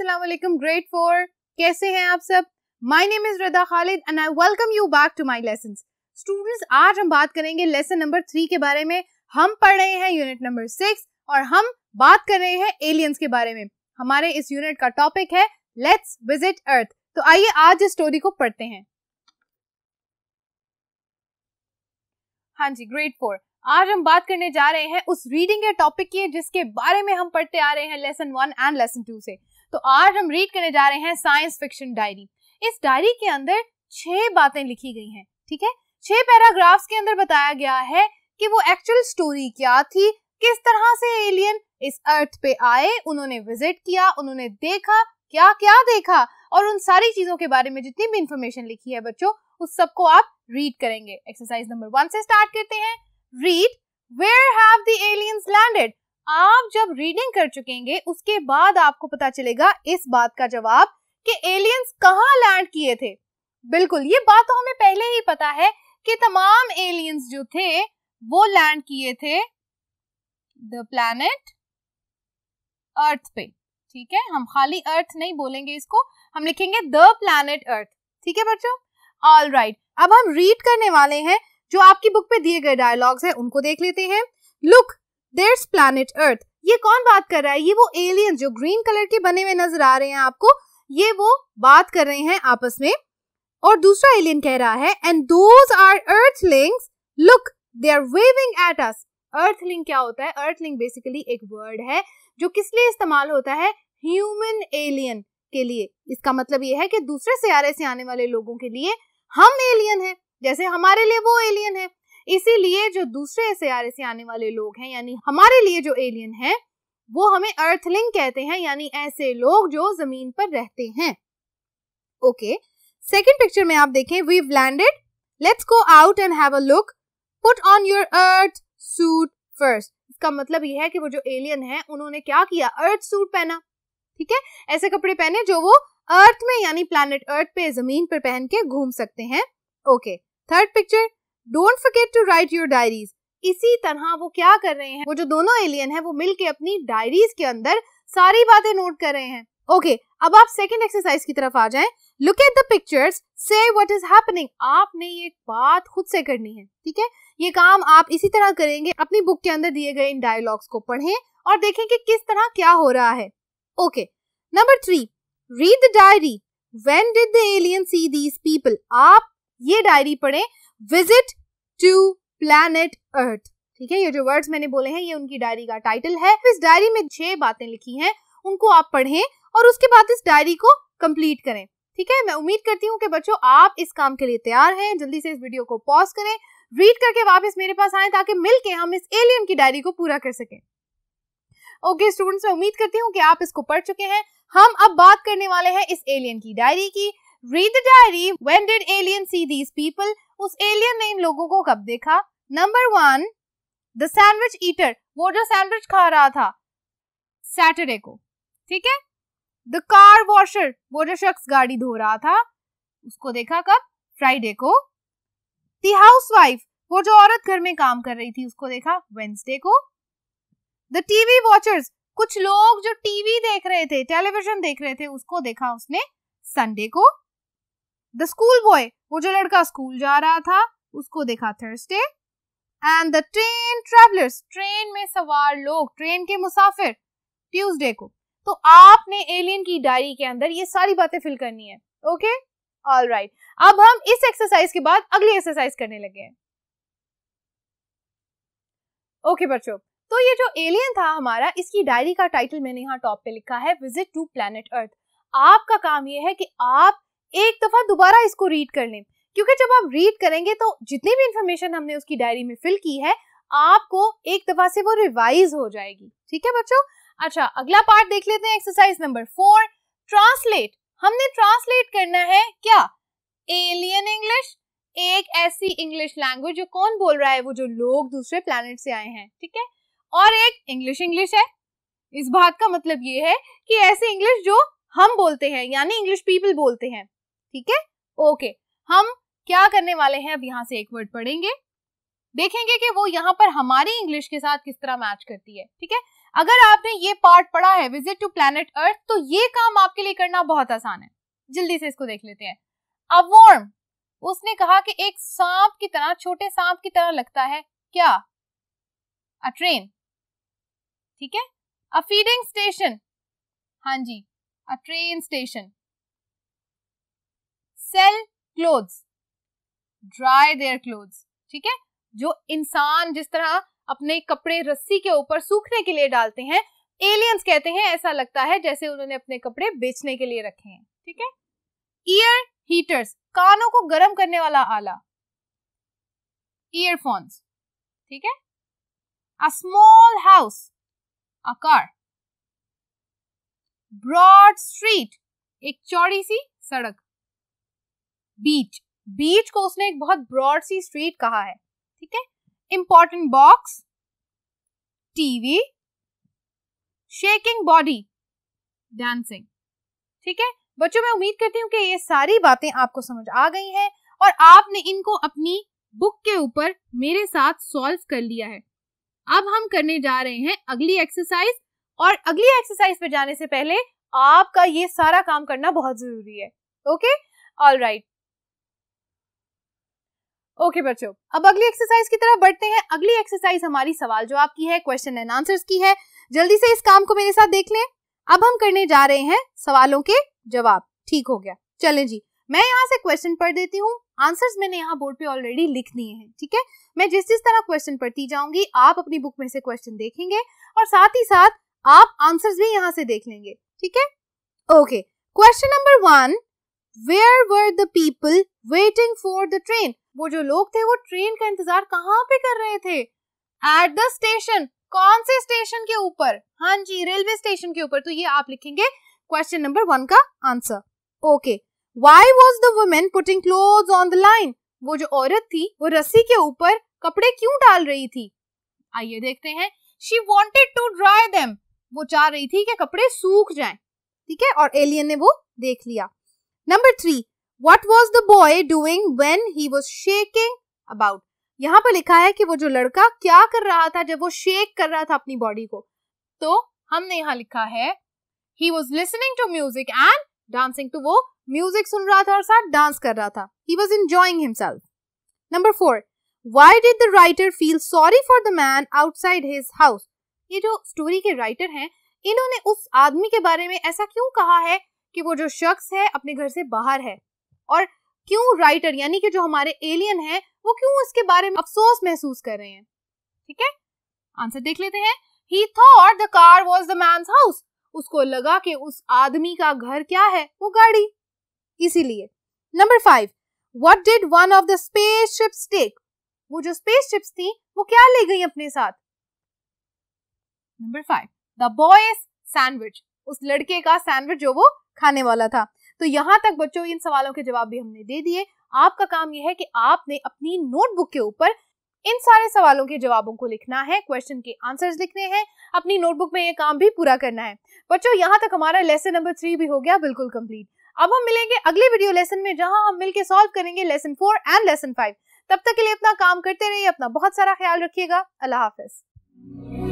Assalamualaikum, grade four. कैसे हैं आप सब My name is Rida Khalid and I welcome you back to my lessons. Students, आज हम बात करेंगे lesson number three के बारे में हम पढ़ रहे हैं unit number six और हम बात कर रहे हैं aliens के बारे में हमारे इस unit का topic है Let's visit Earth. तो आइए आज इस story को पढ़ते हैं हाँ जी ग्रेट फोर आज हम बात करने जा रहे हैं उस रीडिंग के टॉपिक की जिसके बारे में हम पढ़ते आ रहे हैं lesson one and lesson two से तो आज हम रीड करने जा रहे हैं साइंस फिक्शन डायरी इस डायरी के अंदर छह बातें लिखी गई हैं ठीक है छह पैराग्राफ्स के अंदर बताया गया है कि वो एक्चुअल स्टोरी क्या थी किस तरह से एलियन इस अर्थ पे आए उन्होंने विजिट किया उन्होंने देखा क्या क्या देखा और उन सारी चीजों के बारे में जितनी भी इंफॉर्मेशन लिखी है बच्चों उस सबको आप रीड करेंगे एक्सरसाइज नंबर वन से स्टार्ट करते हैं read where have the aliens landed आप जब रीडिंग कर चुकेंगे उसके बाद आपको पता चलेगा इस बात का जवाब कि एलियंस कहाँ लैंड किए थे बिल्कुल ये बात तो हमें पहले ही पता है कि तमाम एलियंस जो थे वो लैंड किए थे द प्लैनेट अर्थ पे ठीक है हम खाली अर्थ नहीं बोलेंगे इसको हम लिखेंगे द प्लैनेट अर्थ ठीक है बच्चों ऑल राइट अब हम रीड करने वाले हैं जो आपकी बुक पे दिए गए डायलॉग्स हैं उनको देख लेते हैं लुक देयर्स प्लानिट अर्थ ये कौन बात कर रहा है ये वो एलियन जो ग्रीन कलर के बने हुए नजर आ रहे हैं आपको ये वो बात कर रहे हैं आपस में और दूसरा एलियन कह रहा है and those are earthlings look they are waving at us earthling क्या होता है अर्थलिंग बेसिकली एक वर्ड है जो किस लिए इस्तेमाल होता है ह्यूमन एलियन के लिए इसका मतलब ये है कि दूसरे सियारे से आने वाले लोगों के लिए हम एलियन हैं जैसे हमारे लिए वो एलियन है इसीलिए जो दूसरे ऐसे आर से आने वाले लोग हैं यानी हमारे लिए जो एलियन है वो हमें अर्थलिंग कहते हैं यानी ऐसे लोग जो जमीन पर रहते हैं ओके सेकेंड पिक्चर में आप देखें we landed let's go out and have a look put on your earth suit first इसका मतलब यह है कि वो जो एलियन है उन्होंने क्या किया अर्थ सूट पहना ठीक है ऐसे कपड़े पहने जो वो अर्थ में यानी प्लानट अर्थ पे जमीन पर पहन के घूम सकते हैं okay third picture don't forget to write your diaries इसी तरह वो क्या कर रहे हैं वो जो दोनों एलियन है वो मिलके अपनी डायरीज के अंदर सारी बातें नोट कर रहे हैं ओके okay, अब आप सेकंड एक्सरसाइज की तरफ आ जाएं लुक एट द पिक्चर्स से व्हाट इज हैपनिंग आपने ये बात खुद से करनी है ठीक है ये काम आप इसी तरह करेंगे अपनी बुक के अंदर दिए गए इन डायलॉग्स को पढ़ें और देखें कि किस तरह क्या हो रहा है okay number three read the diary when did the alien see these people आप ये डायरी पढ़ें विजिट टू प्लैनेट अर्थ ठीक है ये जो वर्ड्स मैंने बोले हैं ये उनकी डायरी का टाइटल है इस डायरी में छह बातें लिखी हैं उनको आप पढ़ें और उसके बाद इस डायरी को कंप्लीट करें ठीक है मैं उम्मीद करती हूँ कि बच्चों आप इस काम के लिए तैयार हैं जल्दी से इस वीडियो को पॉज करें रीड करके वापस मेरे पास आए ताकि मिलके हम इस एलियन की डायरी को पूरा कर सकें ओके स्टूडेंट्स मैं उम्मीद करती हूँ कि आप इसको पढ़ चुके हैं हम अब बात करने वाले हैं इस एलियन की डायरी की read the diary when did alien see these people उस एलियन ने इन लोगों को कब देखा number one the sandwich eater वो जो सैंडविच खा रहा था सैटरडे को ठीक है द कार वॉशर वो जो शख्स गाड़ी धो रहा था उसको देखा कब फ्राइडे को दी हाउस वाइफ वो जो औरत घर में काम कर रही थी उसको देखा वेंसडे को द टीवी वॉचर्स कुछ लोग जो टीवी देख रहे थे टेलीविजन देख रहे थे उसको देखा उसने संडे को द स्कूल बॉय वो जो लड़का स्कूल जा रहा था उसको देखा Thursday and the train travellers train में सवार लोग ट्रेन के मुसाफिर ट्यूसडे को तो आपने एलियन की डायरी के अंदर ये सारी बातें फिल करनी है ओके ऑल राइट अब हम इस एक्सरसाइज के बाद अगली एक्सरसाइज करने लगे हैं ओके okay, बच्चों तो ये जो एलियन था हमारा इसकी डायरी का टाइटल मैंने यहाँ टॉप पे लिखा है विजिट टू प्लेनेट अर्थ आपका काम ये है कि आप एक दफ़ा दोबारा इसको रीड कर लें क्योंकि जब आप रीड करेंगे तो जितनी भी इंफॉर्मेशन हमने उसकी डायरी में फिल की है आपको एक दफ़ा से वो रिवाइज हो जाएगी ठीक है बच्चों अच्छा अगला पार्ट देख लेते हैं एक्सरसाइज नंबर फोर ट्रांसलेट हमने ट्रांसलेट करना है क्या एलियन इंग्लिश एक ऐसी इंग्लिश लैंग्वेज जो कौन बोल रहा है वो जो लोग दूसरे प्लान से आए हैं ठीक है और एक इंग्लिश इंग्लिश है इस बात का मतलब ये है कि ऐसी इंग्लिश जो हम बोलते हैं यानी इंग्लिश पीपल बोलते हैं ठीक है ओके हम क्या करने वाले हैं अब यहाँ से एक वर्ड पढ़ेंगे देखेंगे कि वो यहाँ पर हमारी इंग्लिश के साथ किस तरह मैच करती है ठीक है अगर आपने ये पार्ट पढ़ा है विजिट टू प्लैनेट अर्थ तो ये काम आपके लिए करना बहुत आसान है जल्दी से इसको देख लेते हैं अवॉर्म उसने कहा कि एक सांप की तरह छोटे सांप की तरह लगता है क्या अ ट्रेन ठीक है अ फीडिंग स्टेशन हाँ जी a train station sale cloth dry there cloth ठीक है जो इंसान जिस तरह अपने कपड़े रस्सी के ऊपर सूखने के लिए डालते हैं एलियंस कहते हैं ऐसा लगता है जैसे उन्होंने अपने कपड़े बेचने के लिए रखे हैं ठीक है ईयर हीटर्स कानों को गर्म करने वाला आला ईयरफोन्स ठीक है a small house a car broad street एक चौड़ी सी सड़क बीच बीच को उसने एक बहुत ब्रॉड सी स्ट्रीट कहा है ठीक है important box TV shaking body dancing ठीक है बच्चों मैं उम्मीद करती हूँ कि ये सारी बातें आपको समझ आ गई हैं और आपने इनको अपनी बुक के ऊपर मेरे साथ सॉल्व कर लिया है अब हम करने जा रहे हैं अगली एक्सरसाइज और अगली एक्सरसाइज पे जाने से पहले आपका ये सारा काम करना बहुत जरूरी है ओके ऑल राइट ओके बच्चों अब अगली एक्सरसाइज की तरफ बढ़ते हैं अगली एक्सरसाइज हमारी सवाल जवाब की है क्वेश्चन एंड आंसर्स की है जल्दी से इस काम को मेरे साथ देख लें अब हम करने जा रहे हैं सवालों के जवाब ठीक हो गया चलें जी मैं यहाँ से क्वेश्चन पढ़ देती हूँ आंसर्स मैंने यहाँ बोर्ड पे ऑलरेडी लिख दिए हैं ठीक है मैं जिस जिस तरह क्वेश्चन पढ़ती जाऊंगी आप अपनी बुक में से क्वेश्चन देखेंगे और साथ ही साथ आप आंसर्स भी यहाँ से देख लेंगे ठीक है okay question number one where were the people waiting for the train वो जो लोग थे वो ट्रेन का इंतजार कहाँ पे कर रहे थे एट द स्टेशन कौन से स्टेशन के ऊपर हाँ जी रेलवे स्टेशन के ऊपर तो ये आप लिखेंगे क्वेश्चन नंबर वन का answer okay why was the women putting cloth on the line वो जो औरत थी वो रस्सी के ऊपर कपड़े क्यों डाल रही थी आइए देखते हैं she wanted to dry them वो चाह रही थी कि कपड़े सूख जाएं ठीक है और एलियन ने वो देख लिया number three what was the boy doing when he was shaking about यहाँ पर लिखा है कि वो जो लड़का क्या कर रहा था जब वो शेक कर रहा था अपनी बॉडी को तो हमने यहाँ लिखा है he was listening to music and dancing to वो म्यूजिक सुन रहा था और साथ डांस कर रहा था he was enjoying himself number four why did the writer feel sorry for the man outside his house ये जो स्टोरी के राइटर हैं इन्होंने उस आदमी के बारे में ऐसा क्यों कहा है कि वो जो शख्स है अपने घर से बाहर है और क्यों राइटर यानी कि जो हमारे एलियन है वो क्यों इसके बारे में अफसोस महसूस कर रहे हैं ठीक है आंसर देख लेते हैं he thought the car was the man house उसको लगा कि उस आदमी का घर क्या है वो गाड़ी इसीलिए number five what did one of the spaceships take वो जो स्पेस शिप्स थी वो क्या ले गई अपने साथ number five the boy's sandwich उस लड़के का सैंडविच जो वो खाने वाला था तो यहाँ तक बच्चों इन सवालों के जवाब भी हमने दे दिए आपका काम यह है कि आपने अपनी नोटबुक के ऊपर इन सारे सवालों के जवाबों को लिखना है क्वेश्चन के आंसर्स लिखने हैं अपनी नोटबुक में ये काम भी पूरा करना है बच्चों यहाँ तक हमारा लेसन नंबर थ्री भी हो गया बिल्कुल कंप्लीट अब हम मिलेंगे अगले वीडियो लेसन में जहां हम मिलकर सॉल्व करेंगे lesson four and lesson five तब तक के लिए अपना काम करते रहिए अपना बहुत सारा ख्याल रखिएगा अल्लाह हाफिज